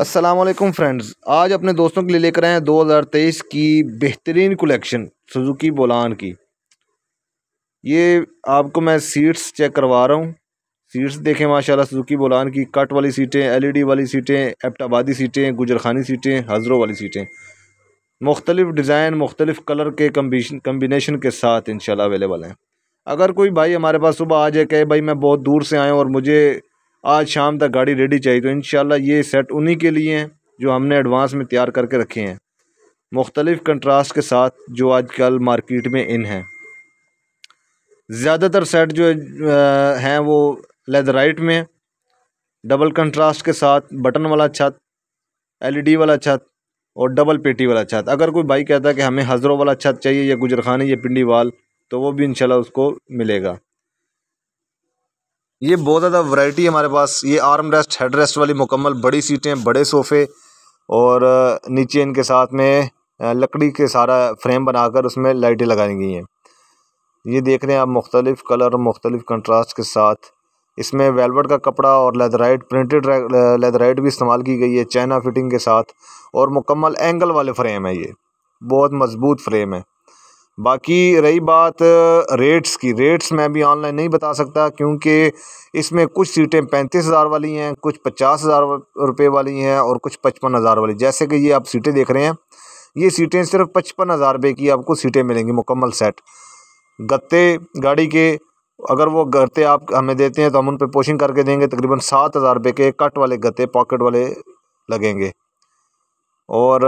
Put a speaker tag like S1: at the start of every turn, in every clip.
S1: Aslam friends आज अपने दोस्तों के लिए लेकर आए हैं 2023 की बेहतरीन कलेक्शन सुजुकी बोलान की ये आपको मैं सीट्स चेक करवा रहा हूँ सीट्स देखें माशाल्लाह सुजुकी बोलान की कट वाली सीटें एलईडी e वाली सीटें एपटाबादी सीटें गुजरखानी सीटें हज़रों वाली सीटें मुख्तलिफ़ डिज़ाइन मुख्तलिफ़ कलर के कम्बिनेशन के साथ इन अवेलेबल हैं अगर कोई भाई हमारे पास सुबह आ जाए कहे भाई मैं बहुत दूर से आया हूँ और मुझे आज शाम तक गाड़ी रेडी चाहिए तो इन ये सेट उन्हीं के लिए हैं जो हमने एडवांस में तैयार करके रखे हैं मुख्तलिफ़ कंट्रास्ट के साथ जो आज कल मार्केट में इन हैं ज़्यादातर सेट जो हैं वो लेदराइट में डबल कंट्रास्ट के साथ बटन वाला छत एलईडी वाला छत और डबल पेटी वाला छत अगर कोई भाई कहता है कि हमें हज़रों वाला छत चाहिए या गुजरखानी या पिंडी वाल तो वो भी इनशाला उसको मिलेगा ये बहुत ज़्यादा वैरायटी है हमारे पास ये आर्म रेस्ट हेड रेस्ट वाली मुकम्मल बड़ी सीटें बड़े सोफ़े और नीचे इनके साथ में लकड़ी के सारा फ्रेम बनाकर उसमें लाइटें लगाई गई हैं ये देख रहे हैं आप मुख्तलिफ़ कलर और मुख्तलिफ़ कंट्रास्ट के साथ इसमें वेलवेट का कपड़ा और लेदराइट प्रिंटेड लेदराइट भी इस्तेमाल की गई है चाइना फिटिंग के साथ और मुकम्मल एंगल वाले फ्रेम है ये बहुत मज़बूत फ्रेम है बाकी रही बात रेट्स की रेट्स मैं भी ऑनलाइन नहीं बता सकता क्योंकि इसमें कुछ सीटें पैंतीस हज़ार वाली हैं कुछ पचास हज़ार रुपये वाली हैं और कुछ पचपन हज़ार वाली जैसे कि ये आप सीटें देख रहे हैं ये सीटें सिर्फ पचपन हज़ार रुपये की आपको सीटें मिलेंगी मुकम्मल सेट गत्ते गाड़ी के अगर वो गत्ते आप हमें देते हैं तो हम उन पर पोशिंग करके देंगे तकरीबन सात हज़ार रुपये के कट वाले गत्ते पॉकेट वाले लगेंगे और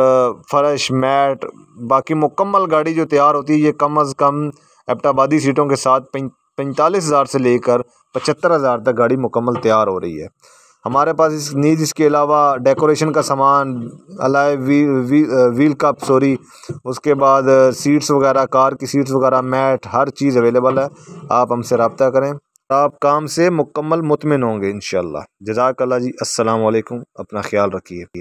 S1: फ़र्श मैट बाकी मुकम्मल गाड़ी जो तैयार होती है ये कम अज़ कम एपटाबादी सीटों के साथ पैंतालीस हज़ार से लेकर पचहत्तर हज़ार तक गाड़ी मुकम्मल तैयार हो रही है हमारे पास इस नीज इसके अलावा डेकोरेशन का सामान अलाय वी, वी, व्हील कप सॉरी उसके बाद सीट्स वगैरह कार की सीट्स वगैरह मैट हर चीज़ अवेलेबल है आप हमसे रबता करें आप काम से मुकम्मल मुतमिन होंगे इन शाला जजाकल्ला जी असलकुम अपना ख्याल रखिए